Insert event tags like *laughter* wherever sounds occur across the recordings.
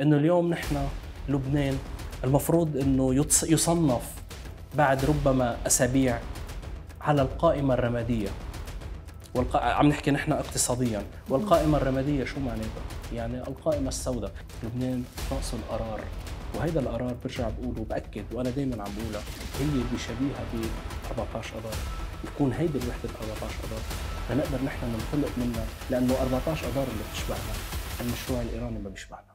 انه اليوم نحن لبنان المفروض انه يصنف بعد ربما اسابيع على القائمه الرماديه والق... عم نحكي نحن اقتصاديا والقائمه الرماديه شو معناتها يعني القائمه السوداء لبنان ناقصه القرار وهيدا القرار برجع بقوله وباكد وانا دائما عم بقولها هي بشبيهه ب 14 اذار يكون هيدي الوحده 14 اذار لنقدر نحن ننطلق منها لانه 14 اذار اللي بتشبهنا المشروع الإيراني ما بيشبعنا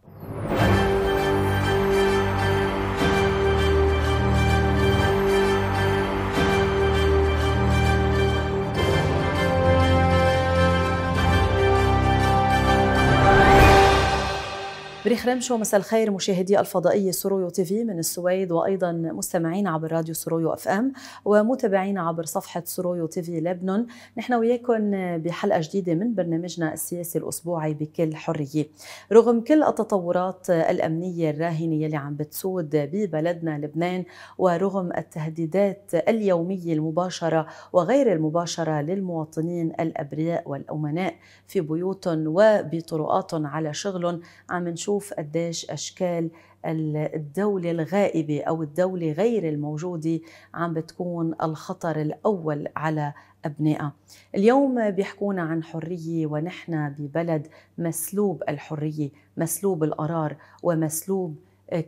بريخ رمشو مساء الخير مشاهدي الفضائية سوريو تيفي من السويد وأيضا مستمعين عبر راديو سرويو أف أم ومتابعين عبر صفحة سوريو تيفي لبنان نحن وياكم بحلقة جديدة من برنامجنا السياسي الأسبوعي بكل حرية رغم كل التطورات الأمنية الراهنة اللي عم بتسود ببلدنا لبنان ورغم التهديدات اليومية المباشرة وغير المباشرة للمواطنين الأبرياء والأمناء في بيوتهم وبطرقاتهم على شغلهم عم نشوف بنشوف قديش أشكال الدولة الغائبة أو الدولة غير الموجودة عم بتكون الخطر الأول على أبنائها اليوم بيحكونا عن حرية ونحن ببلد مسلوب الحرية مسلوب القرار ومسلوب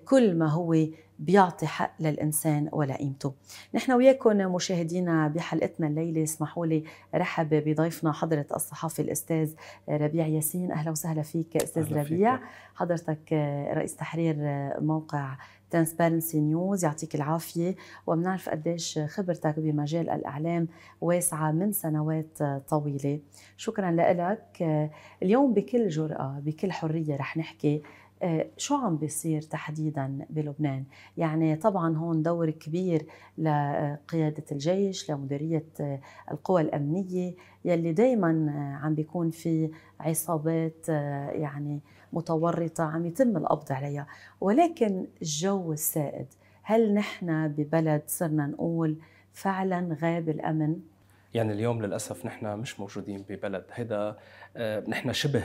كل ما هو بيعطي حق للإنسان ولقيمته نحن وياكم مشاهدينا بحلقتنا الليلة اسمحوا لي رحب بضيفنا حضرة الصحفي الأستاذ ربيع ياسين أهلا وسهلا فيك أستاذ ربيع فيك. حضرتك رئيس تحرير موقع ترانسبيرنسي نيوز يعطيك العافية وبنعرف قديش خبرتك بمجال الإعلام واسعة من سنوات طويلة شكرا لك اليوم بكل جرأة بكل حرية رح نحكي آه، شو عم بيصير تحديدا بلبنان؟ يعني طبعا هون دور كبير لقياده الجيش، لمديريه آه، القوى الامنيه يلي دائما آه، عم بيكون في عصابات يعني متورطه عم يتم القبض عليها، ولكن الجو السائد، هل نحن ببلد صرنا نقول فعلا غاب الامن؟ يعني اليوم للاسف نحن مش موجودين ببلد هذا نحن شبه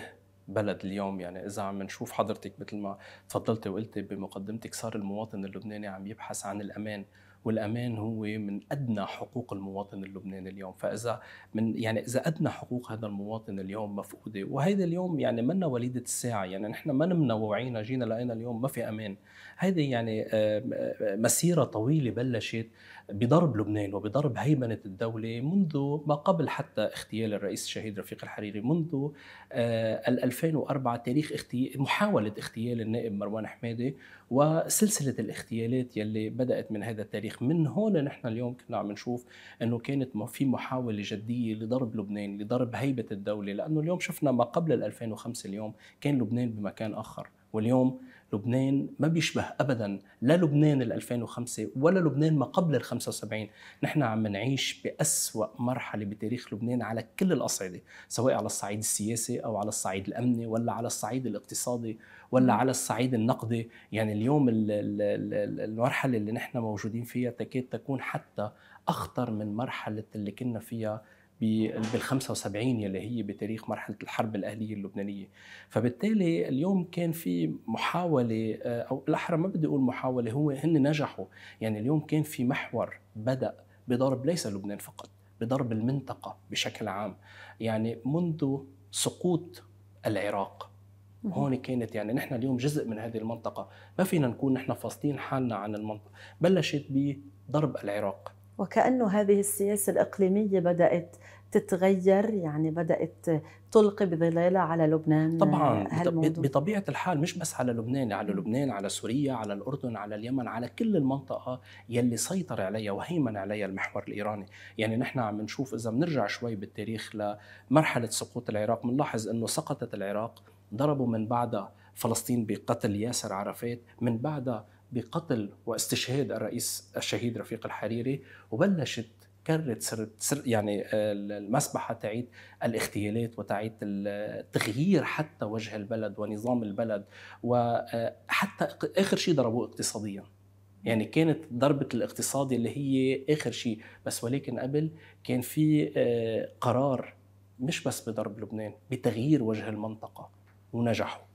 بلد اليوم يعني اذا عم نشوف حضرتك مثل ما تفضلتي وقلتي بمقدمتك صار المواطن اللبناني عم يبحث عن الامان والامان هو من ادنى حقوق المواطن اللبناني اليوم فاذا من يعني اذا ادنى حقوق هذا المواطن اليوم مفقوده وهذا اليوم يعني منا وليده الساعه يعني نحن ما نمنا ووعينا جينا لقينا اليوم ما في امان هيدي يعني مسيره طويله بلشت بضرب لبنان وبضرب هيمنة الدولة منذ ما قبل حتى اغتيال الرئيس الشهيد رفيق الحريري منذ 2004 آه، تاريخ اغتيال محاولة اغتيال النائب مروان حمادة وسلسلة الاغتيالات يلي بدأت من هذا التاريخ من هون نحن اليوم كنا عم نشوف أنه كانت في محاولة جدية لضرب لبنان لضرب هيبة الدولة لأنه اليوم شفنا ما قبل 2005 اليوم كان لبنان بمكان آخر واليوم لبنان ما بيشبه ابدا لا لبنان ال 2005 ولا لبنان ما قبل ال 75 نحن عم نعيش باسوا مرحله بتاريخ لبنان على كل الاصعده سواء على الصعيد السياسي او على الصعيد الامني ولا على الصعيد الاقتصادي ولا نعم. على الصعيد النقدي يعني اليوم المرحله اللي نحن موجودين فيها تكاد تكون حتى اخطر من مرحله اللي كنا فيها بال 75 يلي هي بتاريخ مرحله الحرب الاهليه اللبنانيه فبالتالي اليوم كان في محاوله آه، او الاحرى ما بدي اقول محاوله هو هن نجحوا يعني اليوم كان في محور بدا بضرب ليس لبنان فقط بضرب المنطقه بشكل عام يعني منذ سقوط العراق هون كانت يعني نحن اليوم جزء من هذه المنطقه ما فينا نكون نحن فاصلين حالنا عن المنطقه بلشت بضرب العراق وكأنه هذه السياسة الإقليمية بدأت تتغير يعني بدأت تلقي بظلالها على لبنان طبعا هالموضوع. بطبيعة الحال مش بس على لبنان على لبنان على سوريا على الأردن على اليمن على كل المنطقة يلي سيطر عليها وهيمن عليها المحور الإيراني يعني نحن عم نشوف إذا بنرجع شوي بالتاريخ لمرحلة سقوط العراق بنلاحظ أنه سقطت العراق ضربوا من بعدها فلسطين بقتل ياسر عرفات من بعدها بقتل واستشهاد الرئيس الشهيد رفيق الحريري وبلشت كرت سر يعني آه، المسبحه تعيد الاغتيالات وتعيد تغيير حتى وجه البلد ونظام البلد وحتى آه، اخر شيء ضربوه اقتصاديا يعني كانت ضربة الاقتصاد اللي هي آخر شيء بس ولكن قبل كان في آه، قرار مش بس بضرب لبنان بتغيير وجه المنطقة ونجحوا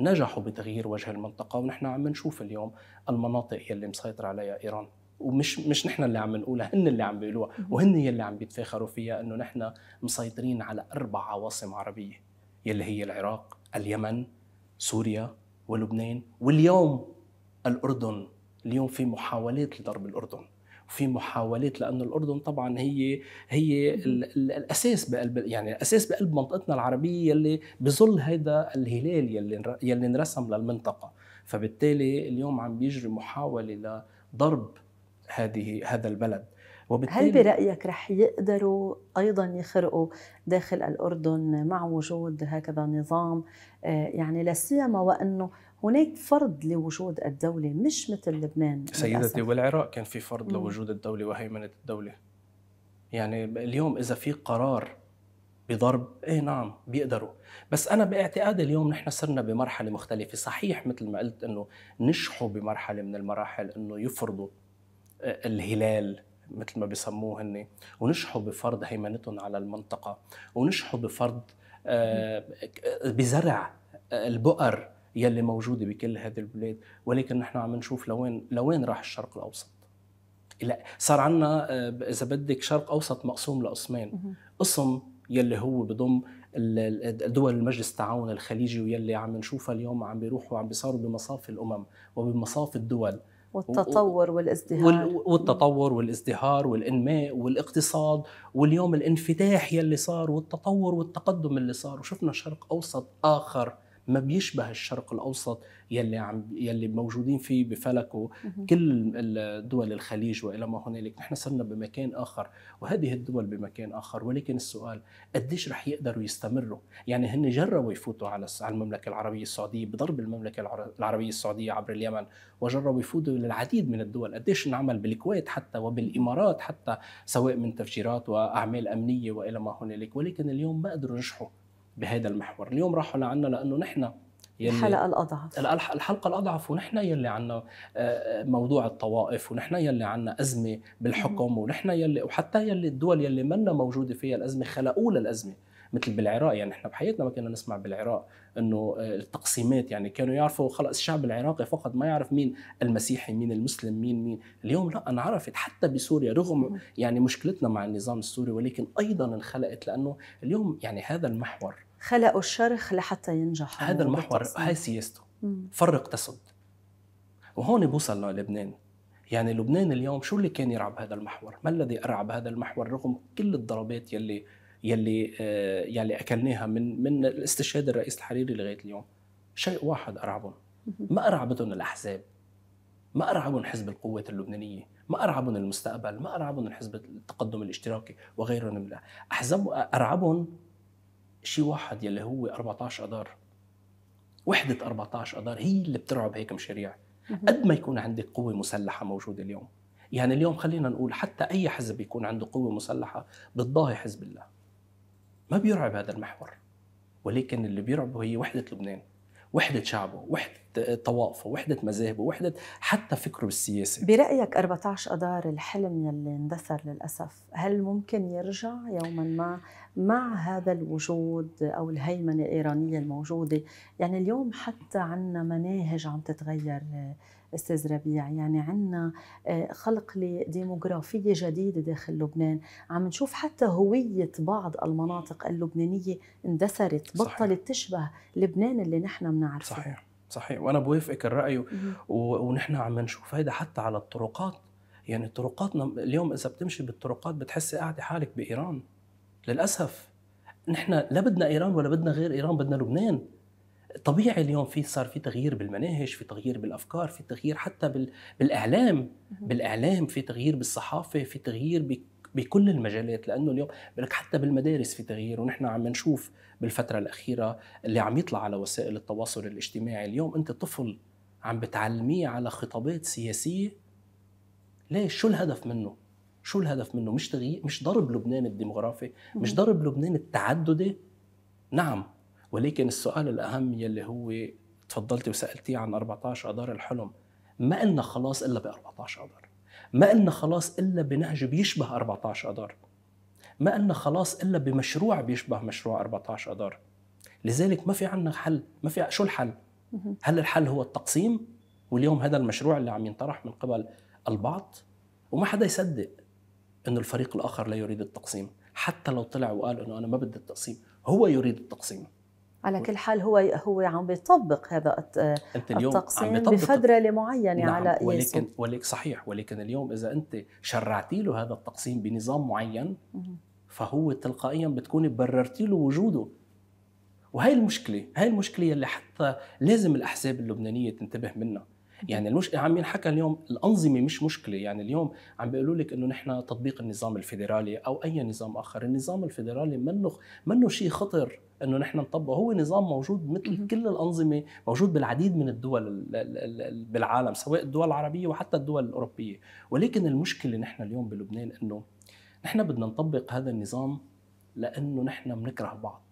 نجحوا بتغيير وجه المنطقه ونحن عم نشوف اليوم المناطق يلي مسيطر عليها ايران ومش مش نحن اللي عم نقولها هن اللي عم بيقولوها وهن يلي عم بيتفاخروا فيها انه نحن مسيطرين على اربع عواصم عربيه يلي هي العراق، اليمن، سوريا ولبنان واليوم الاردن اليوم في محاولات لضرب الاردن في محاولات لأن الأردن طبعا هي هي الأساس بقلب يعني الأساس بقلب منطقتنا العربية يلي بظل هذا الهلال يلي يلي انرسم للمنطقة فبالتالي اليوم عم بيجري محاولة لضرب هذه هذا البلد وبالتالي هل برأيك رح يقدروا أيضا يخرقوا داخل الأردن مع وجود هكذا نظام آه، يعني لا سيما وأنه هناك فرض لوجود الدولة مش مثل لبنان سيدتي والعراق كان في فرض لوجود الدولة وهيمنة الدولة يعني اليوم إذا في قرار بضرب ايه نعم بيقدروا بس انا باعتقادي اليوم نحن صرنا بمرحله مختلفه صحيح مثل ما قلت انه نجحوا بمرحله من المراحل انه يفرضوا آه، الهلال مثل ما بسموه هن ونجحوا بفرض هيمنتهم على المنطقه ونجحوا بفرض آه، بزرع آه، البؤر يلي موجوده بكل هذه البلاد ولكن نحن عم نشوف لوين لوين راح الشرق الاوسط لا صار عندنا آه، اذا بدك شرق اوسط مقسوم لقسمين قسم يلي هو بضم دول المجلس التعاون الخليجي ويلي عم نشوفها اليوم عم بيروحوا وعم بيصاروا بمصاف الامم وبمصاف الدول والتطور والازدهار والتطور والازدهار والانماء والاقتصاد واليوم الانفتاح يلي صار والتطور والتقدم اللي صار وشفنا شرق اوسط اخر ما بيشبه الشرق الاوسط يلي عم يلي موجودين فيه بفلكه كل دول الخليج والى ما هنالك نحن صرنا بمكان اخر وهذه الدول بمكان اخر ولكن السؤال قديش رح يقدروا يستمروا يعني هن جربوا يفوتوا على المملكه العربيه السعوديه بضرب المملكه العربيه السعوديه عبر اليمن وجربوا يفوتوا للعديد من الدول قديش انعمل بالكويت حتى وبالامارات حتى سواء من تفجيرات واعمال امنيه والى ما هنالك ولكن اليوم ما قدروا ينجحوا بهذا المحور اليوم راحوا لعنا لانه نحن الحلقه الاضعف الحلقه الاضعف ونحن يلي عنا آه، آه، موضوع الطوائف ونحن يلي عنا ازمه بالحكم ونحن يلي وحتى يلي الدول يلي منا موجوده فيها الازمه خلقوا للازمه مثل بالعراق يعني احنا بحياتنا ما كنا نسمع بالعراق انه آه، التقسيمات يعني كانوا يعرفوا خلص الشعب العراقي فقط ما يعرف مين المسيحي مين المسلم مين مين اليوم لا انعرفت حتى بسوريا رغم يعني مشكلتنا مع النظام السوري ولكن ايضا انخلقت لانه اليوم يعني هذا المحور خلقوا الشرخ لحتى ينجح هذا المحور هاي سياسته فرق تسد وهون بوصل للبنان يعني لبنان اليوم شو اللي كان يرعب هذا المحور؟ ما الذي ارعب هذا المحور رغم كل الضربات يلي يلي آه، يلي اكلناها من من الاستشهاد الرئيس الحريري لغايه اليوم شيء واحد ارعبهم ما ارعبتهم الاحزاب ما ارعبهم حزب القوات اللبنانيه ما ارعبهم المستقبل ما ارعبهم الحزب التقدم الاشتراكي وغيرهم من احزاب ارعبهم شيء واحد يلي هو 14 اذار وحده 14 اذار هي اللي بترعب هيك مشاريع قد ما يكون عندك قوه مسلحه موجوده اليوم يعني اليوم خلينا نقول حتى اي حزب يكون عنده قوه مسلحه بتضاهي حزب الله ما بيرعب هذا المحور ولكن اللي بيرعبه هي وحدة لبنان وحدة شعبه وحدة طوائفه وحدة مذاهبه وحدة حتى فكره بالسياسة برأيك 14 أدار الحلم يلي اندثر للأسف هل ممكن يرجع يوما ما مع هذا الوجود أو الهيمنة الإيرانية الموجودة يعني اليوم حتى عنا مناهج عم تتغير استاذ ربيع يعني عندنا آه، خلق لديموغرافيه جديده داخل لبنان عم نشوف حتى هويه بعض المناطق اللبنانيه اندثرت بطلت صحيح. تشبه لبنان اللي نحن بنعرفه صحيح صحيح وانا بوافقك الراي و... ونحن عم نشوف هيدا حتى على الطرقات يعني طرقاتنا اليوم اذا بتمشي بالطرقات بتحسي قاعده حالك بايران للاسف نحن لا بدنا ايران ولا بدنا غير ايران بدنا لبنان طبيعي اليوم في صار في تغيير بالمناهج في تغيير بالافكار في تغيير حتى بال... بالاعلام بالاعلام في تغيير بالصحافه في تغيير ب... بكل المجالات لانه اليوم بلك حتى بالمدارس في تغيير ونحن عم نشوف بالفتره الاخيره اللي عم يطلع على وسائل التواصل الاجتماعي اليوم انت طفل عم بتعلميه على خطابات سياسيه ليش شو الهدف منه شو الهدف منه مش تغيير مش ضرب لبنان الديمغرافي مش ضرب لبنان التعددي نعم ولكن السؤال الأهم يلي هو تفضلتي وسألتيه عن 14 أدار الحلم ما إلنا خلاص إلا ب 14 أدار ما إلنا خلاص إلا بنهج بيشبه 14 أدار ما إلنا خلاص إلا بمشروع بيشبه مشروع 14 أدار لذلك ما في عندنا حل ما في شو الحل هل الحل هو التقسيم واليوم هذا المشروع اللي عم ينطرح من قبل البعض وما حدا يصدق انه الفريق الاخر لا يريد التقسيم حتى لو طلع وقال انه انا ما بدي التقسيم هو يريد التقسيم على كل حال هو هو عم بيطبق هذا التقسيم بفتره معينه يعني نعم على قياسه ولكن ولكن صحيح ولكن اليوم اذا انت شرعتي له هذا التقسيم بنظام معين فهو تلقائيا بتكوني بررتي له وجوده وهي المشكله هي المشكله اللي حتى لازم الاحزاب اللبنانيه تنتبه منها يعني المش... عم ينحكى اليوم الانظمه مش مشكله يعني اليوم عم بيقولوا لك انه نحن تطبيق النظام الفيدرالي او اي نظام اخر النظام الفيدرالي منه منه شيء خطر انه نحن نطبقه هو نظام موجود مثل كل الانظمه موجود بالعديد من الدول بالعالم سواء الدول العربيه وحتى الدول الاوروبيه ولكن المشكله نحن اليوم بلبنان انه نحن بدنا نطبق هذا النظام لانه نحن بنكره بعض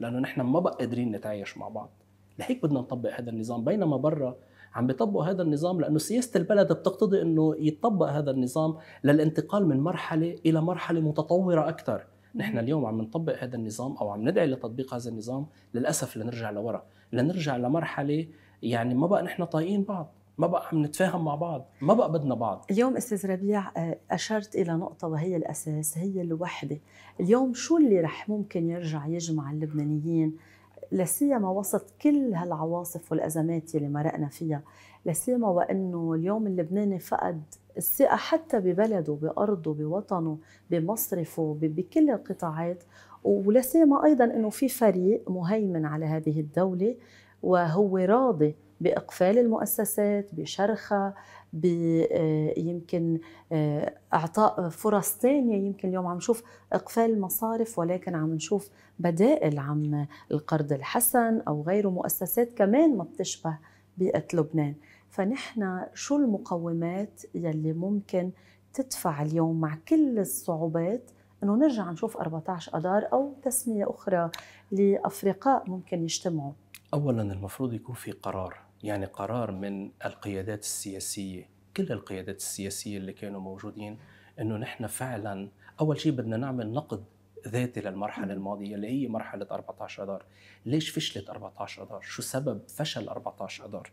لانه نحن ما بقى قادرين نتعايش مع بعض لهيك بدنا نطبق هذا النظام بينما برا عم بيطبقوا هذا النظام لانه سياسه البلد بتقتضي انه يتطبق هذا النظام للانتقال من مرحله الى مرحله متطوره اكثر نحن اليوم عم نطبق هذا النظام او عم ندعي لتطبيق هذا النظام للاسف لنرجع لورا لنرجع لمرحله يعني ما بقى نحن طايقين بعض ما بقى عم نتفاهم مع بعض ما بقى بدنا بعض اليوم استاذ ربيع آه، اشرت الى نقطه وهي الاساس هي الوحده اليوم شو اللي رح ممكن يرجع يجمع اللبنانيين لسيما وسط كل هالعواصف والازمات يلي مرقنا فيها لسيما وانه اليوم اللبناني فقد الثقه حتى ببلده بارضه بوطنه بمصرفه بكل القطاعات ولا سيما ايضا انه في فريق مهيمن على هذه الدوله وهو راضي باقفال المؤسسات بشرخها آه، يمكن آه، اعطاء فرص ثانيه يمكن اليوم عم نشوف اقفال مصارف ولكن عم نشوف بدائل عم القرض الحسن او غيره مؤسسات كمان ما بتشبه بيئه لبنان فنحن شو المقومات يلي ممكن تدفع اليوم مع كل الصعوبات انه نرجع نشوف 14 اذار او تسميه اخرى لافرقاء ممكن يجتمعوا اولا المفروض يكون في قرار يعني قرار من القيادات السياسيه كل القيادات السياسيه اللي كانوا موجودين انه نحن فعلا اول شيء بدنا نعمل نقد ذاتي للمرحلة الماضية اللي هي مرحلة 14 أذار ليش فشلت 14 أذار شو سبب فشل 14 أذار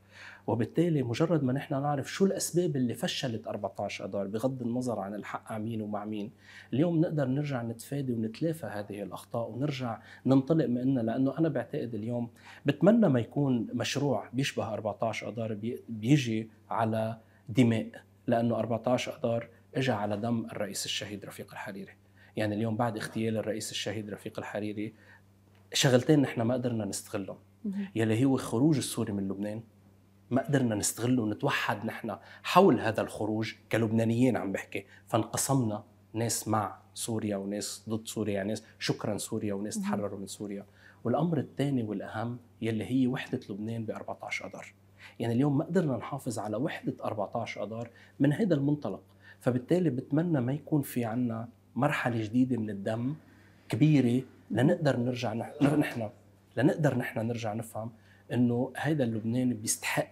وبالتالي مجرد ما نحن نعرف شو الأسباب اللي فشلت 14 أذار بغض النظر عن الحق مين ومع مين اليوم نقدر نرجع نتفادي ونتلافى هذه الأخطاء ونرجع ننطلق منها لأنه أنا بعتقد اليوم بتمنى ما يكون مشروع بيشبه 14 أذار بيجي على دماء لأنه 14 أذار إجا على دم الرئيس الشهيد رفيق الحريري يعني اليوم بعد اغتيال الرئيس الشهيد رفيق الحريري شغلتين نحن ما قدرنا نستغلهم يلي هو خروج السوري من لبنان ما قدرنا نستغله ونتوحد نحن حول هذا الخروج كلبنانيين عم بحكي فانقسمنا ناس مع سوريا وناس ضد سوريا يعني ناس شكرا سوريا وناس تحرروا من سوريا والامر الثاني والاهم يلي هي وحده لبنان ب 14 اذار يعني اليوم ما قدرنا نحافظ على وحده 14 اذار من هذا المنطلق فبالتالي بتمنى ما يكون في عنا مرحله جديده من الدم كبيره لنقدر نرجع نحن لنقدر نحن نرجع نفهم انه هذا اللبناني بيستحق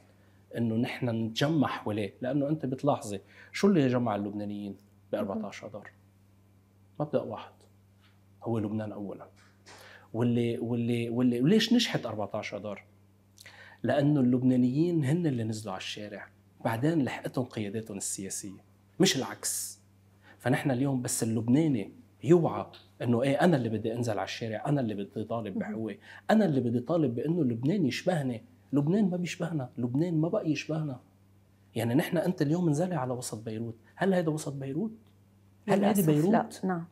انه نحن نتجمع حواليه لانه انت بتلاحظي شو اللي جمع اللبنانيين ب 14 اذار مبدا واحد هو لبنان اولا واللي واللي واللي وليش نجحت 14 اذار لانه اللبنانيين هن اللي نزلوا على الشارع بعدين لحقتهم قياداتهم السياسيه مش العكس فنحن اليوم بس اللبناني يوعى انه ايه انا اللي بدي انزل على الشارع انا اللي بدي طالب بحقوقي انا اللي بدي طالب بانه لبنان يشبهني لبنان ما بيشبهنا لبنان ما بقى يشبهنا يعني نحن انت اليوم انزلي على وسط بيروت هل هذا وسط بيروت هل هذه بيروت لا نعم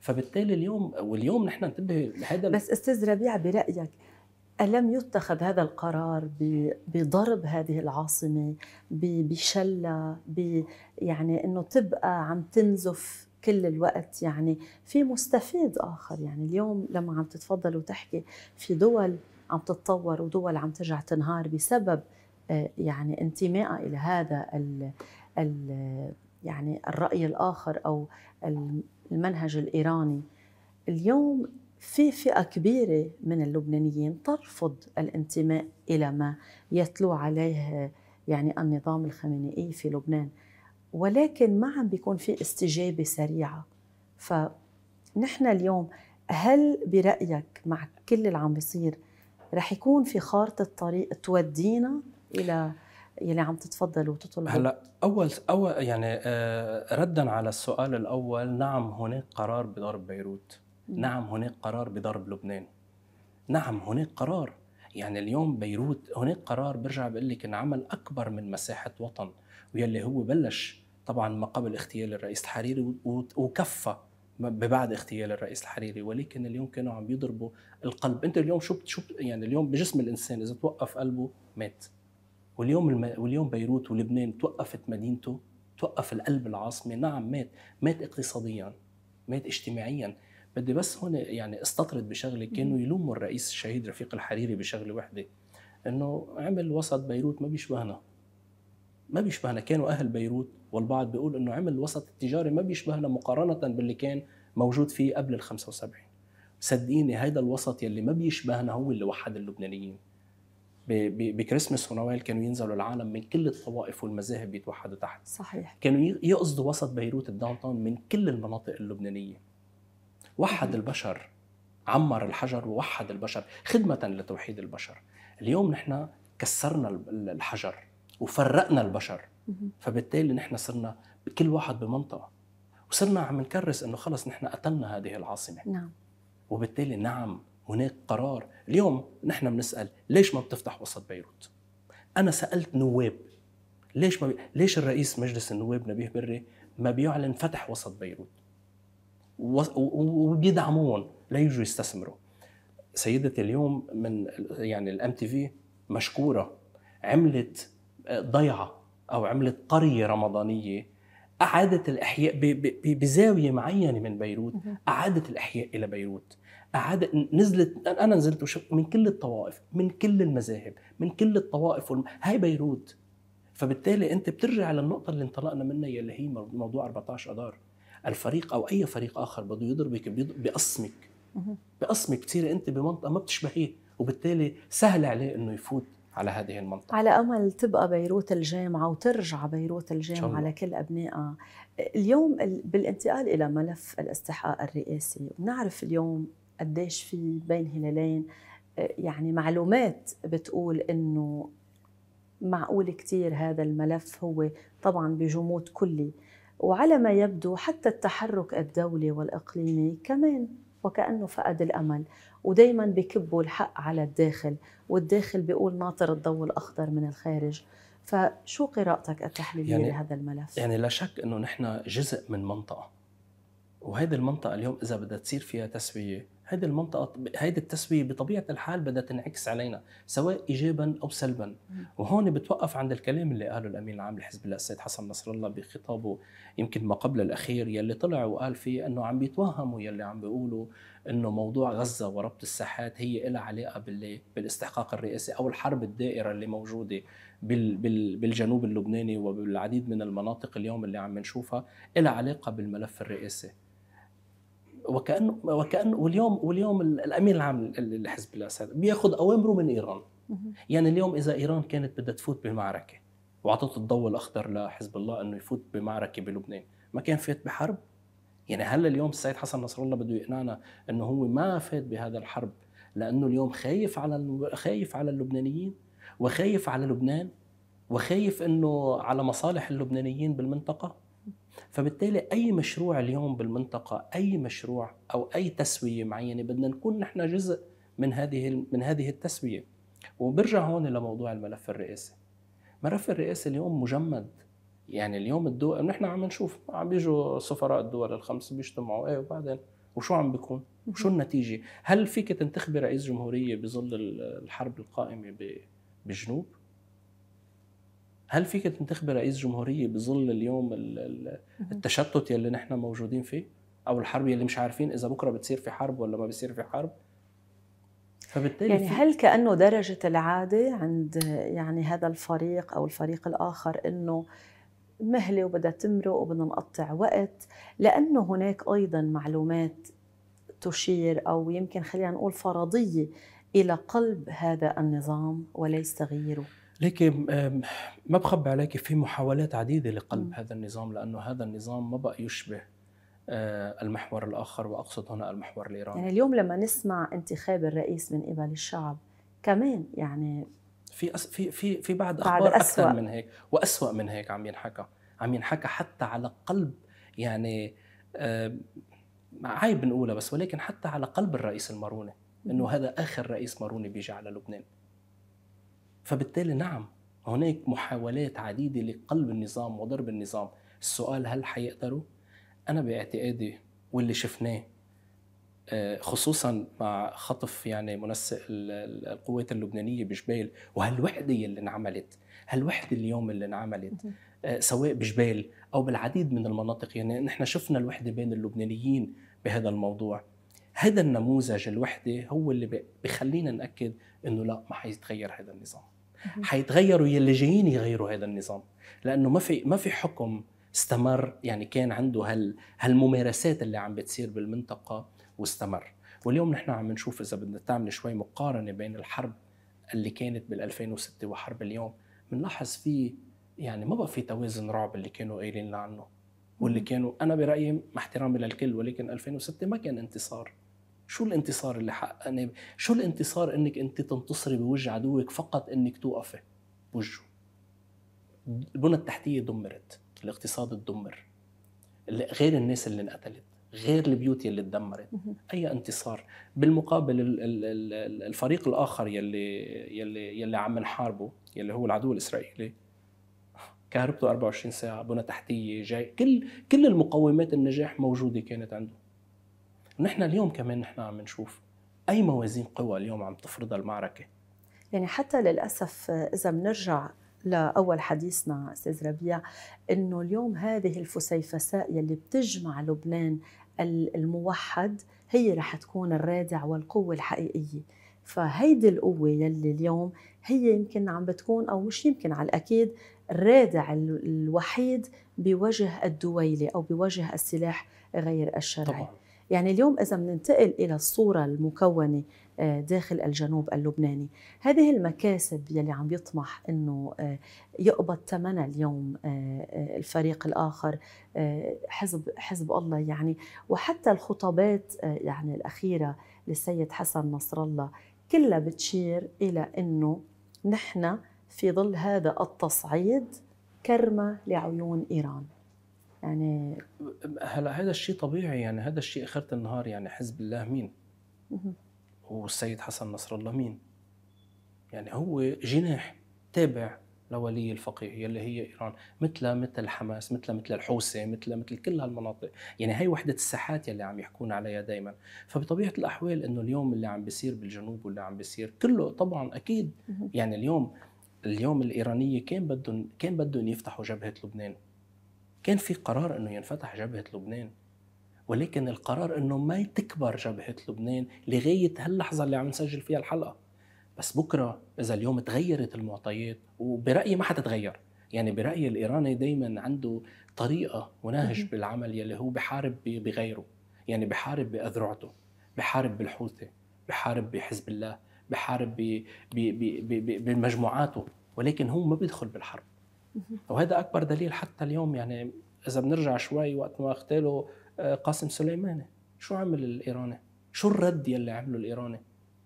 فبالتالي اليوم واليوم نحن انتبه لهذا بس استاذ ربيع برايك ألم يتخذ هذا القرار بضرب هذه العاصمة بشلة يعني أنه تبقى عم تنزف كل الوقت يعني في مستفيد آخر يعني اليوم لما عم تتفضل وتحكي في دول عم تتطور ودول عم ترجع تنهار بسبب آه، يعني انتمائها إلى هذا الـ ال يعني الرأي الآخر أو المنهج الإيراني اليوم في فئة كبيرة من اللبنانيين ترفض الانتماء إلى ما يتلو عليه يعني النظام الخامنئي في لبنان ولكن ما عم بيكون في استجابة سريعة فنحن اليوم هل برأيك مع كل اللي عم بيصير رح يكون في خارطة طريق تودينا إلى يلي عم تتفضلوا وتطلبوا هلا اول اول يعني آه، ردا على السؤال الاول نعم هناك قرار بضرب بيروت نعم هناك قرار بضرب لبنان نعم هناك قرار يعني اليوم بيروت هناك قرار برجع بقول لك انعمل اكبر من مساحه وطن ويلي هو بلش طبعا ما قبل اغتيال الرئيس الحريري وكفى ببعد اغتيال الرئيس الحريري ولكن اليوم كانوا عم يضربوا القلب انت اليوم شو شو يعني اليوم بجسم الانسان اذا توقف قلبه مات واليوم الم... واليوم بيروت ولبنان توقفت مدينته توقف القلب العاصمه نعم مات مات اقتصاديا مات اجتماعيا بدي بس هون يعني استطرد بشغله كانوا يلوموا الرئيس الشهيد رفيق الحريري بشغله وحده انه عمل وسط بيروت ما بيشبهنا ما بيشبهنا كانوا اهل بيروت والبعض بيقول انه عمل وسط التجاري ما بيشبهنا مقارنه باللي كان موجود فيه قبل ال 75 صدقيني هيدا الوسط يلي ما بيشبهنا هو اللي وحد اللبنانيين بكريسماس ونوال كانوا ينزلوا العالم من كل الطوائف والمذاهب بيتوحدوا تحت صحيح كانوا يقصدوا وسط بيروت الداون تاون من كل المناطق اللبنانيه وحد البشر عمر الحجر ووحد البشر خدمة لتوحيد البشر اليوم نحن كسرنا الحجر وفرقنا البشر فبالتالي نحن صرنا كل واحد بمنطقة وصرنا عم نكرس انه خلص نحن قتلنا هذه العاصمة نعم وبالتالي نعم هناك قرار اليوم نحن بنسأل ليش ما بتفتح وسط بيروت أنا سألت نواب ليش ما بي... ليش الرئيس مجلس النواب نبيه بري ما بيعلن فتح وسط بيروت وبيدعمون ليجوا يستثمروا سيدة اليوم من يعني الام تي في مشكورة عملت آه، ضيعة أو عملت قرية رمضانية أعادت الإحياء بزاوية معينة من بيروت أعادت الإحياء إلى بيروت أعاد نزلت أنا نزلت وشفت من كل الطوائف من كل المذاهب من كل الطوائف والم... هاي بيروت فبالتالي أنت بترجع للنقطة اللي انطلقنا منها اللي هي موضوع 14 اذار الفريق او اي فريق اخر بده يضربك بقصمك بقصمك بتصيري انت بمنطقه ما بتشبهيه وبالتالي سهل عليه انه يفوت على هذه المنطقة على أمل تبقى بيروت الجامعة وترجع بيروت الجامعة على كل أبنائها اليوم بالانتقال إلى ملف الاستحقاق الرئاسي بنعرف اليوم قديش في بين هلالين آه، يعني معلومات بتقول أنه معقول كتير هذا الملف هو طبعا بجمود كلي وعلى ما يبدو حتى التحرك الدولي والإقليمي كمان وكأنه فقد الأمل ودايما بكبوا الحق على الداخل والداخل بيقول ناطر الضوء الأخضر من الخارج فشو قراءتك التحليلية يعني لهذا الملف؟ يعني لا شك أنه نحن جزء من منطقة وهذه المنطقة اليوم إذا بدها تصير فيها تسوية هذه المنطقة هذه التسوية بطبيعة الحال بدها تنعكس علينا سواء إيجابا أو سلبا وهون بتوقف عند الكلام اللي قاله الأمين العام لحزب الله السيد حسن نصر الله بخطابه يمكن ما قبل الأخير يلي طلع وقال فيه أنه عم بيتوهموا يلي عم بيقولوا أنه موضوع غزة وربط الساحات هي لها علاقة باللي بالاستحقاق الرئاسي أو الحرب الدائرة اللي موجودة بالجنوب اللبناني وبالعديد من المناطق اليوم اللي عم نشوفها لها علاقة بالملف الرئاسي وكانه وكانه واليوم واليوم الامين العام لحزب الاسد بياخذ اوامره من ايران يعني اليوم اذا ايران كانت بدها تفوت بمعركه واعطت الضوء الاخضر لحزب الله انه يفوت بمعركه بلبنان ما كان فات بحرب يعني هلا اليوم السيد حسن نصر الله بده يقنعنا انه هو ما فات بهذا الحرب لانه اليوم خايف على خايف على اللبنانيين وخايف على لبنان وخايف انه على مصالح اللبنانيين بالمنطقه فبالتالي اي مشروع اليوم بالمنطقه اي مشروع او اي تسويه معينه بدنا نكون نحن جزء من هذه من هذه التسويه وبرجع هون لموضوع الملف الرئاسي ملف الرئاسي اليوم مجمد يعني اليوم الدول نحن عم نشوف عم بيجوا سفراء الدول الخمس بيجتمعوا ايه وبعدين وشو عم بيكون؟ وشو النتيجه؟ هل فيك تنتخبي رئيس جمهوريه بظل الحرب القائمه بجنوب؟ هل فيك تنتخبي رئيس جمهوريه بظل اليوم التشتت يلي نحن موجودين فيه او الحرب يلي مش عارفين اذا بكره بتصير في حرب ولا ما بصير في حرب فبالتالي يعني هل كانه درجه العاده عند يعني هذا الفريق او الفريق الاخر انه مهله وبدها تمرق وبدنا نقطع وقت لانه هناك ايضا معلومات تشير او يمكن خلينا نقول فرضيه الى قلب هذا النظام وليس تغييره لكن ما بخبى عليك في محاولات عديدة لقلب هذا النظام لأنه هذا النظام ما بقى يشبه آه، المحور الآخر وأقصد هنا المحور الإيراني يعني اليوم لما نسمع انتخاب الرئيس من قبل الشعب كمان يعني في أس... في في في بعد اخبار أسوأ. اكثر من هيك واسوا من هيك عم ينحكى عم ينحكى حتى على قلب يعني آه عيب نقولها بس ولكن حتى على قلب الرئيس الماروني انه هذا اخر رئيس ماروني بيجي على لبنان فبالتالي نعم هناك محاولات عديدة لقلب النظام وضرب النظام السؤال هل حيقدروا؟ أنا باعتقادي واللي شفناه آه، خصوصا مع خطف يعني منسق القوات اللبنانيه بجبال وهالوحده اللي انعملت هالوحده اليوم اللي انعملت آه، سواء بجبال او بالعديد من المناطق يعني نحن شفنا الوحده بين اللبنانيين بهذا الموضوع هذا النموذج الوحده هو اللي بخلينا ناكد انه لا ما حيتغير هذا النظام حيتغيروا يلي جايين يغيروا هذا النظام لانه ما في ما في حكم استمر يعني كان عنده هال هالممارسات اللي عم بتصير بالمنطقه واستمر واليوم نحن عم نشوف اذا بدنا تعمل شوي مقارنه بين الحرب اللي كانت بال 2006 وحرب اليوم بنلاحظ في يعني ما بقى في توازن رعب اللي كانوا قايلين عنه واللي كانوا انا برايي مع احترامي للكل ولكن 2006 ما كان انتصار شو الانتصار اللي حققني يعني شو الانتصار انك انت تنتصري بوجه عدوك فقط انك توقفي بوجهه البنى التحتيه دمرت الاقتصاد تدمر غير الناس اللي انقتلت غير البيوت اللي تدمرت اي انتصار بالمقابل الفريق الاخر يلي يلي يلي عم نحاربه يلي هو العدو الاسرائيلي كهربته 24 ساعه بنى تحتيه جاي كل كل المقومات النجاح موجوده كانت عنده ونحن اليوم كمان نحن عم نشوف اي موازين قوى اليوم عم تفرضها المعركه يعني حتى للاسف اذا بنرجع لاول حديثنا استاذ ربيع انه اليوم هذه الفسيفساء يلي بتجمع لبنان الموحد هي رح تكون الرادع والقوه الحقيقيه فهيدي القوة يلي اليوم هي يمكن عم بتكون أو مش يمكن على الأكيد الرادع الوحيد بوجه الدويلة أو بوجه السلاح غير الشرعي طبعا. يعني اليوم إذا بننتقل إلى الصورة المكونة آه، داخل الجنوب اللبناني هذه المكاسب يلي عم يطمح انه آه، يقبض ثمنها اليوم آه، الفريق الاخر حزب حزب الله يعني وحتى الخطابات يعني الاخيره للسيد حسن نصر الله كلها بتشير الى انه نحن في ظل هذا التصعيد كرمه لعيون ايران يعني هلا هذا الشيء طبيعي يعني هذا الشيء اخره النهار يعني حزب الله مين؟ والسيد حسن نصر الله مين؟ يعني هو جناح تابع لولي الفقيه يلي هي ايران مثل مثل حماس مثل مثل الحوثي مثل مثل كل هالمناطق يعني هي وحده الساحات يلي عم يحكون عليها دائما فبطبيعه الاحوال انه اليوم اللي عم بيصير بالجنوب واللي عم بيصير كله طبعا اكيد يعني اليوم اليوم الايرانيه كان بدهم كان بدهم يفتحوا جبهه لبنان كان في قرار انه ينفتح جبهه لبنان ولكن القرار انه ما تكبر جبهه لبنان لغايه هاللحظه اللي عم نسجل فيها الحلقه بس بكره اذا اليوم تغيرت المعطيات وبرايي ما حتتغير يعني برايي الايراني دائما عنده طريقه ونهج بالعمل يلي هو بحارب بغيره يعني بحارب باذرعته بحارب بالحوثي بحارب بحزب الله بحارب بمجموعاته ولكن هو ما بيدخل بالحرب وهذا اكبر دليل حتى اليوم يعني اذا بنرجع شوي وقت ما اغتالوا آه، قاسم سليماني شو عمل الايراني؟ شو الرد يلي عمله الايراني؟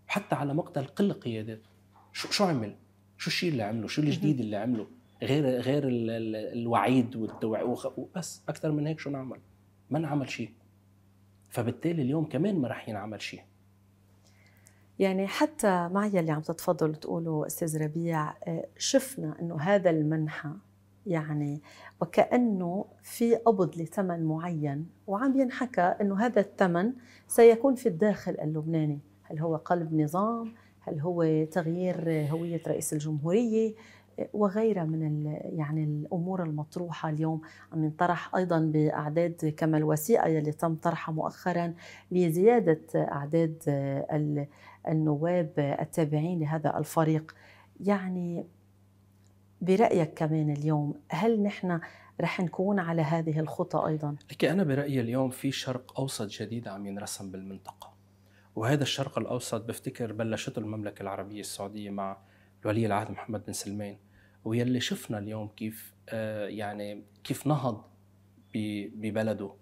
حتى على مقتل كل قياداته شو شو عمل؟ شو الشيء اللي عمله؟ شو الجديد اللي عمله؟ غير غير الوعيد والتوعي وبس اكثر من هيك شو نعمل؟ ما نعمل شيء فبالتالي اليوم كمان ما راح ينعمل شيء يعني حتى معي اللي عم تتفضل تقوله استاذ ربيع آه، شفنا انه هذا المنحى يعني وكانه في قبض لثمن معين وعم ينحكى انه هذا الثمن سيكون في الداخل اللبناني هل هو قلب نظام هل هو تغيير هويه رئيس الجمهوريه آه، وغيرها من يعني الامور المطروحه اليوم عم ينطرح ايضا باعداد كما الوثيقه يلي تم طرحها مؤخرا لزياده اعداد آه، النواب التابعين لهذا الفريق يعني برأيك كمان اليوم هل نحن رح نكون على هذه الخطى أيضا؟ لكن أنا برأيي اليوم في شرق أوسط جديد عم ينرسم بالمنطقة وهذا الشرق الأوسط بفتكر بلشته المملكة العربية السعودية مع ولي العهد محمد بن سلمان ويلي شفنا اليوم كيف آه، يعني كيف نهض ببلده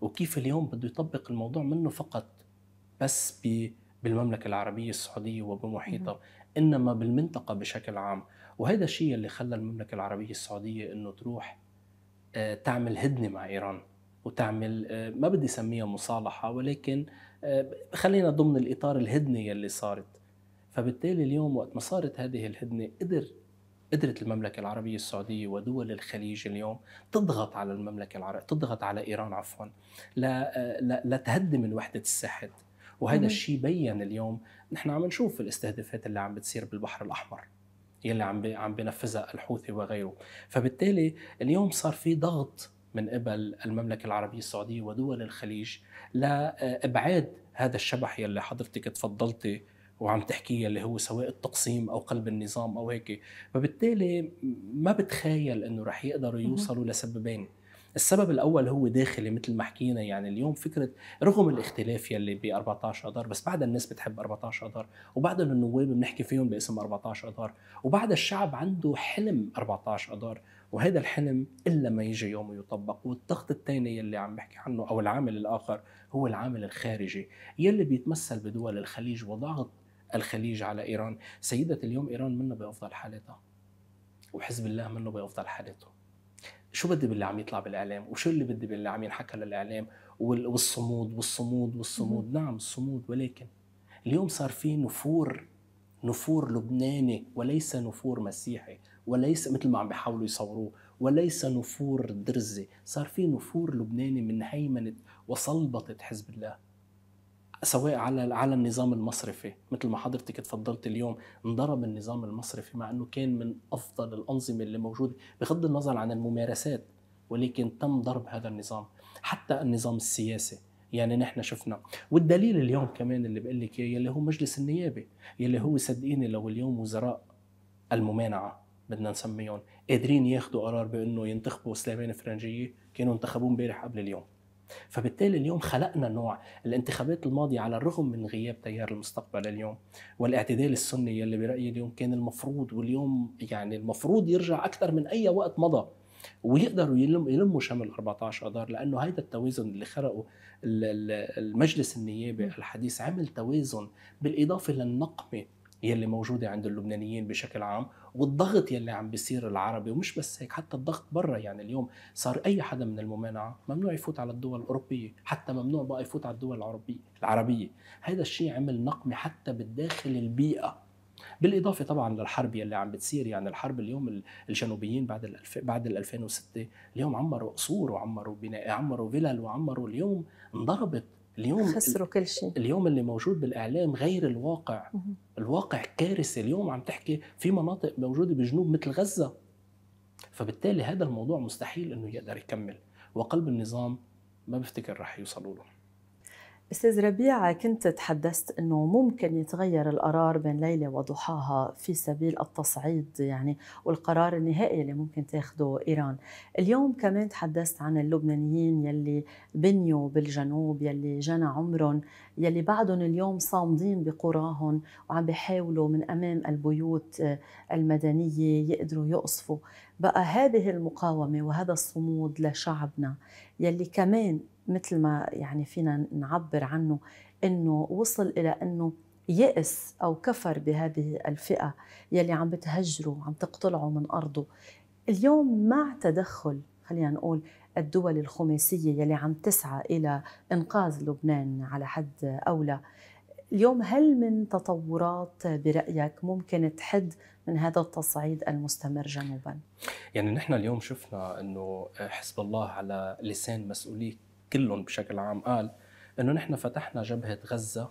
وكيف اليوم بده يطبق الموضوع منه فقط بس ب بالمملكة العربية السعودية وبمحيطها إنما بالمنطقة بشكل عام وهذا الشيء اللي خلى المملكة العربية السعودية إنه تروح آه، تعمل هدنة مع إيران وتعمل آه، ما بدي اسميها مصالحه ولكن آه، خلينا ضمن الاطار الهدنه اللي صارت فبالتالي اليوم وقت ما صارت هذه الهدنه قدر قدرت المملكة العربية السعودية ودول الخليج اليوم تضغط على المملكة العربية تضغط على إيران عفوا لا, لا, لا تهدم من وحدة الساحات وهذا الشيء بين اليوم نحن عم نشوف الاستهدافات اللي عم بتصير بالبحر الاحمر يلي عم عم بينفذها الحوثي وغيره فبالتالي اليوم صار في ضغط من قبل المملكة العربية السعودية ودول الخليج لإبعاد آه، هذا الشبح يلي حضرتك تفضلتي وعم تحكيه اللي هو سواء التقسيم او قلب النظام او هيك فبالتالي ما بتخيل انه رح يقدروا يوصلوا لسببين السبب الاول هو داخلي مثل ما حكينا يعني اليوم فكره رغم الاختلاف يلي ب 14 اذار بس بعد الناس بتحب 14 اذار وبعد النواب بنحكي فيهم باسم 14 اذار وبعد الشعب عنده حلم 14 اذار وهذا الحلم الا ما يجي يوم يطبق والضغط الثاني يلي عم بحكي عنه او العامل الاخر هو العامل الخارجي يلي بيتمثل بدول الخليج وضغط الخليج على ايران سيده اليوم ايران منه بافضل حالتها وحزب الله منه بافضل حالته شو بدي باللي عم يطلع بالاعلام وشو اللي بدي باللي عم ينحكى للاعلام والصمود والصمود والصمود نعم الصمود ولكن اليوم صار في نفور نفور لبناني وليس نفور مسيحي وليس مثل ما عم بيحاولوا يصوروه وليس نفور درزي صار في نفور لبناني من هيمنة وصلبطة حزب الله سواء على على النظام المصرفي مثل ما حضرتك تفضلت اليوم انضرب النظام المصرفي مع انه كان من افضل الانظمه اللي موجوده بغض النظر عن الممارسات ولكن تم ضرب هذا النظام حتى النظام السياسي يعني نحن شفنا والدليل اليوم كمان اللي بقول لك اياه يلي هو مجلس النيابه يلي هو صدقيني لو اليوم وزراء الممانعه بدنا نسميهم قادرين ياخذوا قرار بانه ينتخبوا سليمان فرنجيه كانوا انتخبوه امبارح قبل اليوم فبالتالي اليوم خلقنا نوع الانتخابات الماضية على الرغم من غياب تيار المستقبل اليوم والاعتدال السني يلي برأيي اليوم كان المفروض واليوم يعني المفروض يرجع أكثر من أي وقت مضى ويقدروا يلم يلموا شمل 14 اذار لانه هيدا التوازن اللي خرقه المجلس النيابي الحديث عمل توازن بالاضافه للنقمه يلي موجودة عند اللبنانيين بشكل عام والضغط يلي عم بيصير العربي ومش بس هيك حتى الضغط برا يعني اليوم صار أي حدا من الممانعة ممنوع يفوت على الدول الأوروبية حتى ممنوع بقى يفوت على الدول العربية العربية هذا الشيء عمل نقمة حتى بالداخل البيئة بالاضافه طبعا للحرب يلي عم بتصير يعني الحرب اليوم الجنوبيين بعد الالف بعد ال 2006 اليوم عمروا قصور وعمروا بناء عمروا فيلل وعمروا اليوم انضربت اليوم خسروا كل شيء اليوم اللي موجود بالاعلام غير الواقع الواقع كارثي اليوم عم تحكي في مناطق موجوده بجنوب مثل غزه فبالتالي هذا الموضوع مستحيل انه يقدر يكمل وقلب النظام ما بفتكر رح يوصلوا له استاذ ربيع كنت تحدثت انه ممكن يتغير القرار بين ليله وضحاها في سبيل التصعيد يعني والقرار النهائي اللي ممكن تاخده ايران، اليوم كمان تحدثت عن اللبنانيين يلي بنيوا بالجنوب يلي جنى عمرهم يلي بعدهم اليوم صامدين بقراهم وعم بيحاولوا من امام البيوت آه، المدنيه يقدروا يقصفوا، بقى هذه المقاومه وهذا الصمود لشعبنا يلي كمان مثل ما يعني فينا نعبر عنه انه وصل الى انه يأس او كفر بهذه الفئه يلي عم بتهجره عم تقتلعه من ارضه اليوم مع تدخل خلينا نقول الدول الخماسيه يلي عم تسعى الى انقاذ لبنان على حد اولى اليوم هل من تطورات برايك ممكن تحد من هذا التصعيد المستمر جنوبا يعني نحن اليوم شفنا أنه آه، حزب الله على لسان مسؤوليه كلهم بشكل عام قال أنه نحن فتحنا جبهة غزة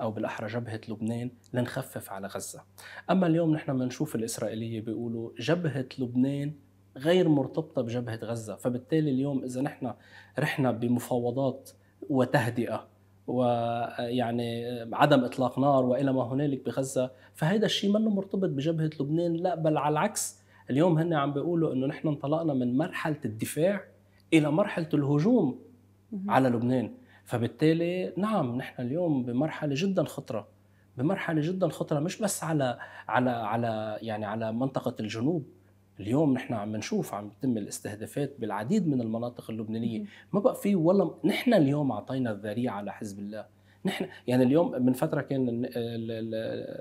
او بالاحرى جبهه لبنان لنخفف على غزه. اما اليوم نحن بنشوف الاسرائيليه بيقولوا جبهه لبنان غير مرتبطه بجبهه غزه، فبالتالي اليوم اذا نحن رحنا بمفاوضات وتهدئه ويعني عدم اطلاق نار والى ما هنالك بغزه فهذا الشيء منه مرتبط بجبهه لبنان لا بل على العكس اليوم هن عم بيقولوا انه نحن انطلقنا من مرحله الدفاع الى مرحله الهجوم على لبنان فبالتالي نعم نحن اليوم بمرحله جدا خطره بمرحله جدا خطره مش بس على على على يعني على منطقه الجنوب اليوم نحن عم نشوف عم تتم الاستهدافات بالعديد من المناطق اللبنانيه ما بقى في ولا نحن اليوم اعطينا الذريعه لحزب الله نحن يعني اليوم من فتره كان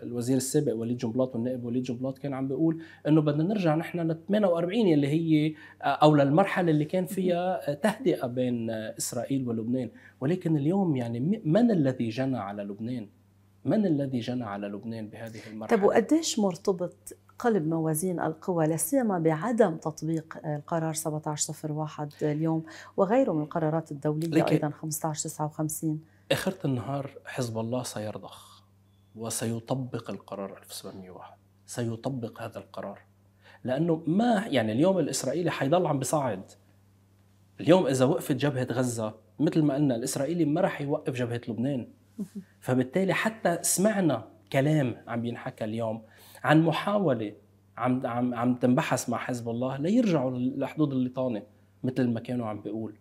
الوزير السابق وليد جنبلاط والنائب وليد جنبلاط كان عم بيقول انه بدنا نرجع نحن لل 48 اللي هي او للمرحله اللي كان فيها تهدئه بين اسرائيل ولبنان ولكن اليوم يعني من الذي جنى على لبنان من الذي جنى على لبنان بهذه المرحله طب وقديش مرتبط قلب موازين القوى لا سيما بعدم تطبيق القرار 1701 اليوم وغيره من القرارات الدوليه ايضا 1559 اخره النهار حزب الله سيرضخ وسيطبق القرار 1701 سيطبق هذا القرار لانه ما يعني اليوم الاسرائيلي حيضل عم بصعد اليوم اذا وقفت جبهه غزه مثل ما قلنا الاسرائيلي ما راح يوقف جبهه لبنان فبالتالي حتى سمعنا كلام عم ينحكى اليوم عن محاوله عم عم عم تنبحث مع حزب الله ليرجعوا لحدود الليطانه مثل ما كانوا عم بيقول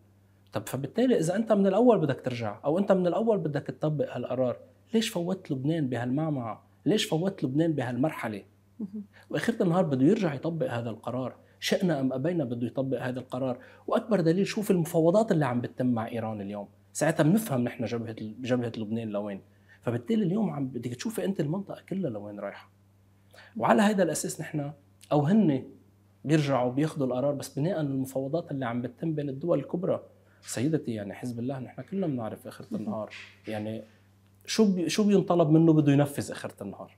طب فبالتالي اذا انت من الاول بدك ترجع او انت من الاول بدك تطبق هالقرار ليش فوت لبنان بهالمعمعه ليش فوت لبنان بهالمرحله واخر النهار بده يرجع يطبق هذا القرار شئنا ام ابينا بده يطبق هذا القرار واكبر دليل شوف المفاوضات اللي عم بتتم مع ايران اليوم ساعتها بنفهم نحن جبهه جبهه لبنان لوين فبالتالي اليوم عم بدك تشوفي انت المنطقه كلها لوين رايحه وعلى هذا الاساس نحن او هن بيرجعوا بياخذوا القرار بس بناء على المفاوضات اللي عم بتتم بين الدول الكبرى سيدتي يعني حزب الله نحن كلنا بنعرف اخره النهار يعني شو بي شو بينطلب منه بده ينفذ اخره النهار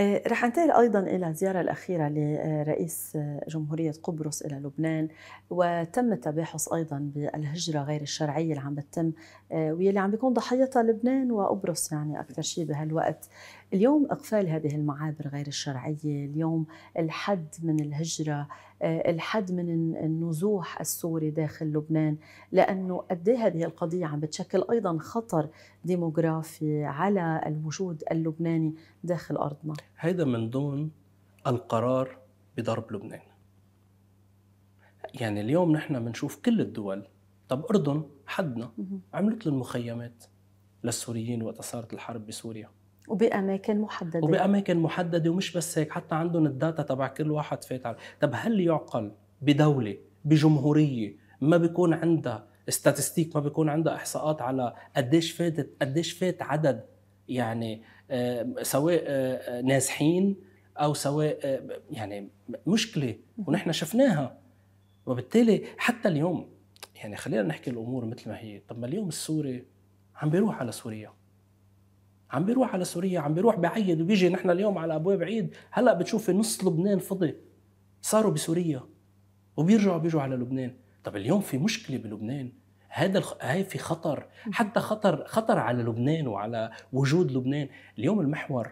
آه، رح انتقل ايضا الى الزياره الاخيره لرئيس جمهوريه قبرص الى لبنان وتم التباحث ايضا بالهجره غير الشرعيه اللي عم بتتم آه، واللي عم بيكون ضحيتها لبنان وقبرص يعني اكثر شيء بهالوقت اليوم اقفال هذه المعابر غير الشرعيه اليوم الحد من الهجره آه، الحد من النزوح السوري داخل لبنان لأنه قد إيه هذه القضية عم بتشكل أيضا خطر ديموغرافي على الوجود اللبناني داخل أرضنا هذا من ضمن القرار بضرب لبنان يعني اليوم نحن بنشوف كل الدول طب أردن حدنا عملت للمخيمات للسوريين وقت صارت الحرب بسوريا وباماكن محدده وباماكن محدده ومش بس هيك حتى عندهم الداتا تبع كل واحد فات على طب هل يعقل بدوله بجمهوريه ما بيكون عندها استاتستيك ما بيكون عندها احصاءات على قديش فاتت قديش فات عدد يعني آه، سواء آه، آه، نازحين او سواء يعني مشكله ونحن شفناها وبالتالي حتى اليوم يعني خلينا نحكي الامور مثل ما هي طب ما اليوم السوري عم بيروح على سوريا عم بيروح على سوريا عم بيروح بعيد وبيجي نحن اليوم على ابواب عيد هلا بتشوف نص لبنان فضي صاروا بسوريا وبيرجعوا بيجوا على لبنان طب اليوم في مشكله بلبنان هذا الخ... هاي في خطر حتى خطر خطر على لبنان وعلى وجود لبنان اليوم المحور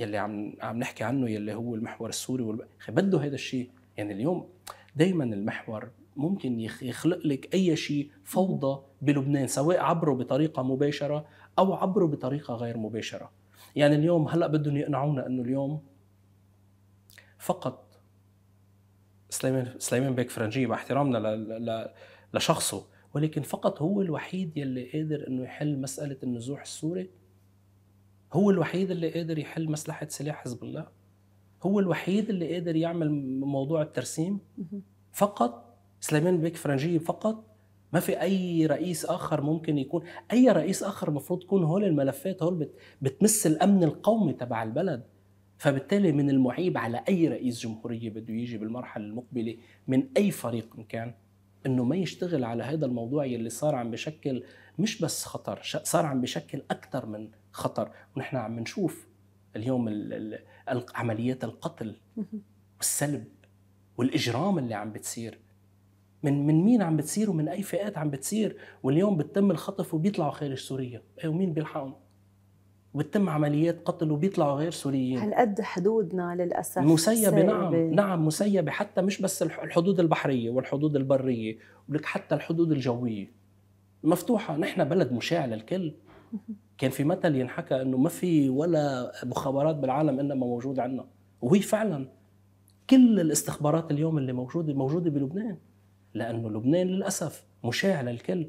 يلي عم عم نحكي عنه يلي هو المحور السوري وال... بده هذا الشيء يعني اليوم دائما المحور ممكن يخلق لك اي شيء فوضى بلبنان سواء عبره بطريقه مباشره او عبروا بطريقه غير مباشره يعني اليوم هلا بدهم يقنعونا انه اليوم فقط سليمان سليمان بيك فرنجيه مع احترامنا ل... ل... لشخصه ولكن فقط هو الوحيد يلي قادر انه يحل مساله النزوح السوري هو الوحيد اللي قادر يحل مسلحه سلاح حزب الله هو الوحيد اللي قادر يعمل موضوع الترسيم فقط سليمان بيك فرنجيه فقط ما في اي رئيس اخر ممكن يكون اي رئيس اخر المفروض يكون هول الملفات هول بت... بتمس الامن القومي تبع البلد فبالتالي من المعيب على اي رئيس جمهوريه بده يجي بالمرحله المقبله من اي فريق إن كان انه ما يشتغل على هذا الموضوع يلي صار عم بشكل مش بس خطر صار عم بشكل اكثر من خطر ونحن عم نشوف اليوم ال... ال... عمليات القتل والسلب والاجرام اللي عم بتصير من من مين عم بتصير ومن اي فئات عم بتصير واليوم بتم الخطف وبيطلعوا خارج سوريا ومين بيلحقهم وبتتم عمليات قتل وبيطلعوا غير سوريين هالقد حدودنا للاسف مسيبه نعم نعم مسيبه حتى مش بس الحدود البحريه والحدود البريه ولك حتى الحدود الجويه مفتوحه نحن بلد مشاع للكل *laughs* كان في مثل ينحكى انه ما في ولا مخابرات بالعالم انما موجود عندنا وهي فعلا كل الاستخبارات اليوم اللي موجوده موجوده بلبنان لانه لبنان للاسف مشاع للكل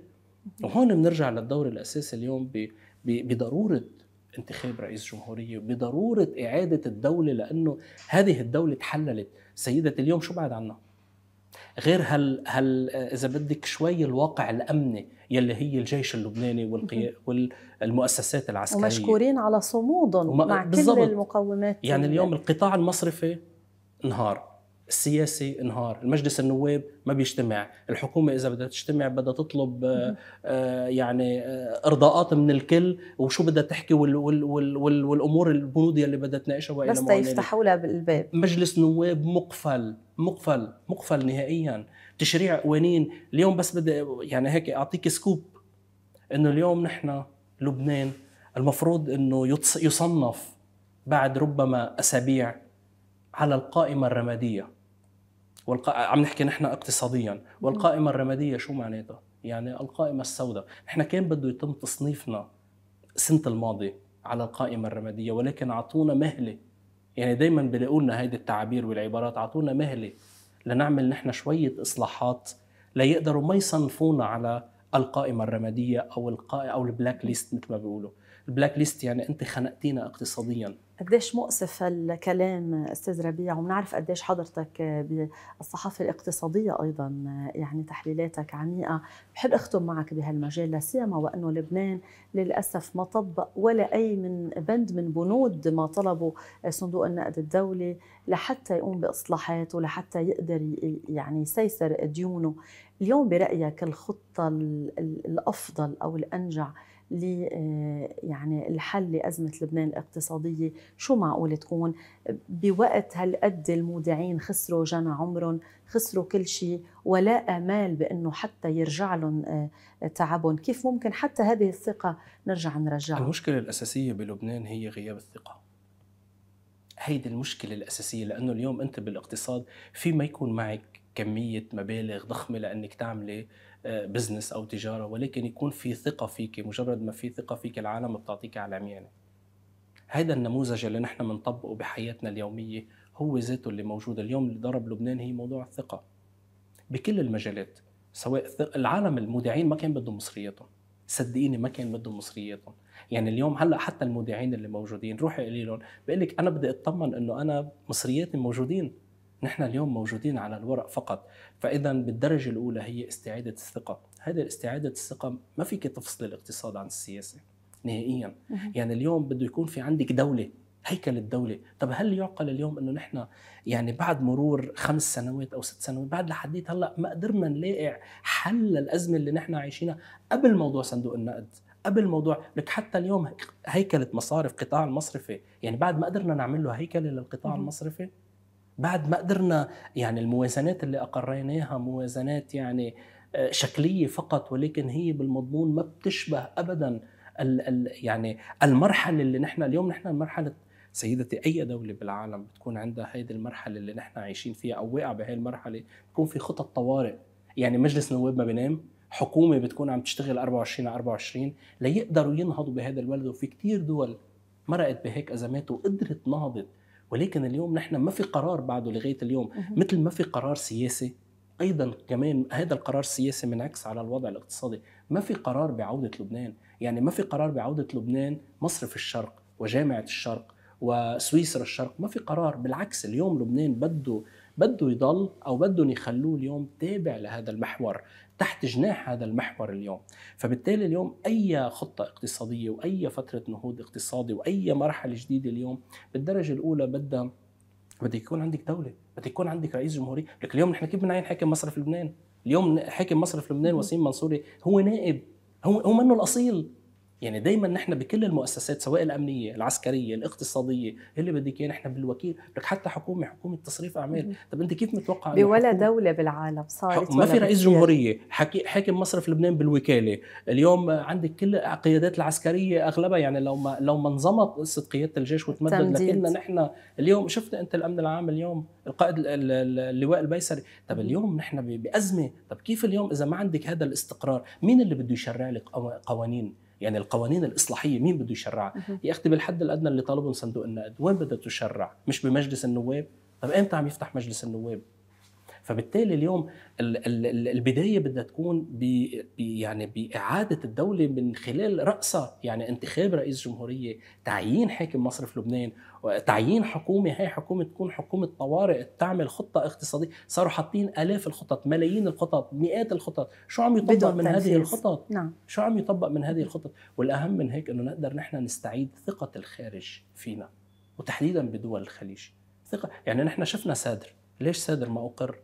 وهون بنرجع للدور الاساسي اليوم بضروره انتخاب رئيس جمهوريه بضروره اعاده الدوله لانه هذه الدوله تحللت سيده اليوم شو بعد عنا غير هال هال اذا بدك شوي الواقع الامني يلي هي الجيش اللبناني والقيا والمؤسسات العسكريه ومشكورين على صمودهم مع بالزبط. كل المقومات يعني اليوم القطاع المصرفي انهار السياسي انهار المجلس النواب ما بيجتمع الحكومة إذا بدها تجتمع بدها تطلب آه، آه، يعني آه، إرضاءات من الكل وشو بدها تحكي وال وال وال وال والأمور البنودية اللي بدها تناقشها وإلى بس تيفتحوا لها بالباب مجلس نواب مقفل مقفل مقفل نهائيا تشريع قوانين اليوم بس بدي يعني هيك أعطيك سكوب إنه اليوم نحن لبنان المفروض إنه يصنف بعد ربما أسابيع على القائمة الرمادية والق... عم نحكي نحن اقتصاديا والقائمه الرماديه شو معناتها يعني القائمه السوداء نحن كان بده يتم تصنيفنا سنة الماضي على القائمه الرماديه ولكن اعطونا مهله يعني دائما بيلاقوا لنا هيدي التعابير والعبارات اعطونا مهله لنعمل نحن شويه اصلاحات ليقدروا ما يصنفونا على القائمه الرماديه او القائمة او البلاك ليست مثل ما بيقولوا البلاك ليست يعني انت خنقتينا اقتصاديا قديش مؤسف الكلام استاذ ربيع وبنعرف قديش حضرتك بالصحافه الاقتصاديه ايضا يعني تحليلاتك عميقه بحب اختم معك بهالمجال لاسيما وانه لبنان للاسف ما طبق ولا اي من بند من بنود ما طلبه صندوق النقد الدولي لحتى يقوم باصلاحات ولحتى يقدر يعني يسيسر ديونه اليوم برايك الخطه الافضل او الانجع آه، يعني الحل لأزمة لبنان الاقتصادية شو معقول تكون بوقت هالقد المودعين خسروا جنى عمرهم خسروا كل شيء ولا امال بانه حتى يرجع لهم آه، تعبهم، كيف ممكن حتى هذه الثقه نرجع نرجعها؟ المشكله الاساسيه بلبنان هي غياب الثقه. هيدي المشكله الاساسيه لانه اليوم انت بالاقتصاد في ما يكون معك كميه مبالغ ضخمه لانك تعملي بزنس آه، او تجاره ولكن يكون في ثقه فيك مجرد ما في ثقه فيك العالم بتعطيك على عميانه هذا النموذج اللي نحن بنطبقه بحياتنا اليوميه هو ذاته اللي موجود اليوم اللي ضرب لبنان هي موضوع الثقه بكل المجالات سواء العالم المودعين ما كان بدهم مصرياتهم صدقيني ما كان بدهم مصرياتهم يعني اليوم هلا حتى المودعين اللي موجودين روحي قولي لهم بقول لك انا بدي اطمن انه انا مصرياتي موجودين نحن اليوم موجودين على الورق فقط فاذا بالدرجه الاولى هي استعاده الثقه هذه استعاده الثقه ما فيك تفصل الاقتصاد عن السياسه نهائيا يعني اليوم بده يكون في عندك دوله هيكل الدولة طب هل يعقل اليوم أنه نحن يعني بعد مرور خمس سنوات أو ست سنوات بعد لحديت هلأ ما قدرنا نلاقي حل للأزمة اللي نحن عايشينها قبل موضوع صندوق النقد قبل موضوع لك حتى اليوم هيكلة مصارف قطاع المصرفي يعني بعد ما قدرنا نعمل له هيكلة للقطاع المصرفي بعد ما قدرنا يعني الموازنات اللي اقريناها موازنات يعني آه، شكليه فقط ولكن هي بالمضمون ما بتشبه ابدا الـ الـ يعني المرحله اللي نحن اليوم نحن مرحله سيدتي اي دوله بالعالم بتكون عندها هيدي المرحله اللي نحن عايشين فيها او واقع بهي المرحله بكون في خطط طوارئ يعني مجلس نواب ما بينام حكومه بتكون عم تشتغل 24 على 24 ليقدروا ينهضوا بهذا البلد وفي كثير دول مرقت بهيك ازمات وقدرت نهضت ولكن اليوم نحن ما في قرار بعده لغايه اليوم مثل ما في قرار سياسي ايضا كمان هذا القرار السياسي منعكس على الوضع الاقتصادي ما في قرار بعوده لبنان يعني ما في قرار بعوده لبنان مصرف الشرق وجامعه الشرق وسويسرا الشرق ما في قرار بالعكس اليوم لبنان بده بده يضل او بدهم يخلوه اليوم تابع لهذا المحور تحت جناح هذا المحور اليوم فبالتالي اليوم اي خطه اقتصاديه واي فتره نهوض اقتصادي واي مرحله جديده اليوم بالدرجه الاولى بدها بدك يكون عندك دوله بدك يكون عندك رئيس جمهوريه لك اليوم نحن كيف بنعين حاكم مصرف لبنان اليوم حاكم مصرف لبنان وسيم منصوري هو نائب هو هو منه الاصيل يعني دايما نحن بكل المؤسسات سواء الامنيه العسكريه الاقتصاديه اللي بدك اياه نحن بالوكيل لك حتى حكومه حكومه تصريف اعمال طب انت كيف متوقع بولا دوله بالعالم صارت ما في رئيس جمهوريه حكي حاكم مصرف لبنان بالوكاله اليوم عندك كل القيادات العسكريه اغلبها يعني لو ما لو ما انضمت قصه قياده الجيش وتمدد لكننا نحن اليوم شفنا انت الامن العام اليوم القائد اللواء البيسري طب اليوم نحن بازمه طب كيف اليوم اذا ما عندك هذا الاستقرار مين اللي بده يشرع لك قوانين يعني القوانين الاصلاحيه مين بده يشرعها؟ يا اختي بالحد الادنى اللي طالبهم صندوق النقد وين بدها تشرع؟ مش بمجلس النواب؟ طب امتى عم يفتح مجلس النواب؟ فبالتالي اليوم البدايه بدها تكون بي يعني باعاده الدوله من خلال راسها يعني انتخاب رئيس جمهوريه تعيين حاكم مصرف لبنان تعيين حكومه هي حكومه تكون حكومه طوارئ تعمل خطه اقتصاديه صاروا حاطين الاف الخطط ملايين الخطط مئات الخطط شو عم يطبق من تنفيذ. هذه الخطط نعم. شو عم يطبق من هذه الخطط والاهم من هيك انه نقدر نحن نستعيد ثقه الخارج فينا وتحديدا بدول الخليج ثقه يعني نحن شفنا سادر ليش سادر ما اقر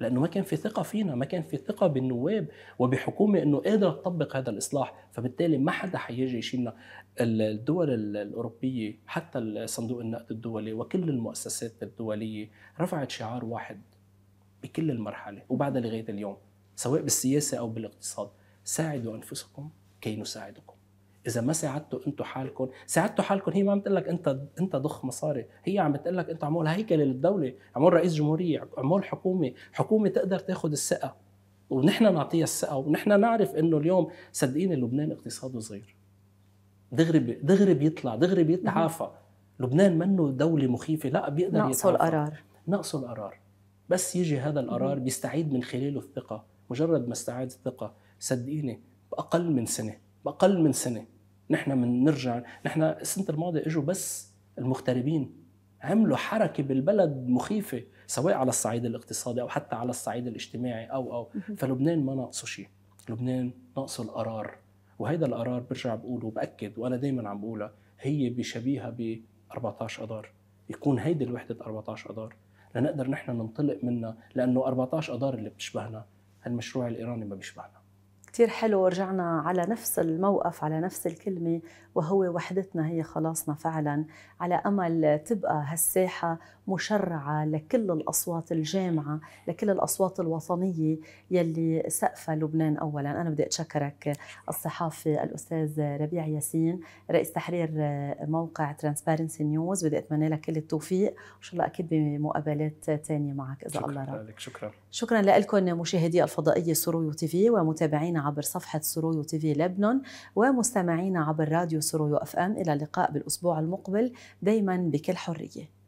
لانه ما كان في ثقه فينا ما كان في ثقه بالنواب وبحكومه انه قادره تطبق هذا الاصلاح فبالتالي ما حدا حيجي يشيلنا الدول الاوروبيه حتى صندوق النقد الدولي وكل المؤسسات الدوليه رفعت شعار واحد بكل المرحله وبعد لغايه اليوم سواء بالسياسه او بالاقتصاد ساعدوا انفسكم كي نساعدكم اذا ما ساعدتوا انتم حالكم ساعدتوا حالكم هي ما عم تقول لك انت انت ضخ مصاري هي عم بتقول لك انت عمول هيكله للدوله عمول رئيس جمهوريه عمول حكومه حكومه تقدر تاخذ الثقه ونحن نعطيها الثقه ونحن نعرف انه اليوم صدقيني لبنان اقتصاده صغير دغري دغري بيطلع دغري بيتعافى لبنان منه دوله مخيفه لا بيقدر ناقصه القرار ناقصه القرار بس يجي هذا القرار بيستعيد من خلاله الثقه مجرد ما استعاد الثقه صدقيني باقل من سنه باقل من سنه نحن بنرجع نحن السنه الماضيه اجوا بس المغتربين عملوا حركه بالبلد مخيفه سواء على الصعيد الاقتصادي او حتى على الصعيد الاجتماعي او او فلبنان ما ناقصه شيء لبنان ناقصه القرار وهذا القرار برجع بقوله وباكد وانا دائما عم بقولها هي بشبيهه ب 14 اذار يكون هيدي الوحده 14 اذار لنقدر نحن ننطلق منها لانه 14 اذار اللي بتشبهنا المشروع الايراني ما بيشبهنا كتير حلو رجعنا على نفس الموقف على نفس الكلمة وهو وحدتنا هي خلاصنا فعلا على امل تبقى هالساحه مشرعه لكل الاصوات الجامعه لكل الاصوات الوطنيه يلي سقفها لبنان اولا انا بدي اتشكرك الصحافي الاستاذ ربيع ياسين رئيس تحرير موقع ترانسبيرنسي نيوز بدي اتمنى لك كل التوفيق وان شاء الله اكيد بمقابلات ثانيه معك اذا الله راد لك شكرا شكرا لكم مشاهدي الفضائيه سرويو تي في ومتابعينا عبر صفحه سرويو تي في لبنان ومستمعينا عبر راديو يسر يو اف ام الى اللقاء بالاسبوع المقبل دائما بكل حريه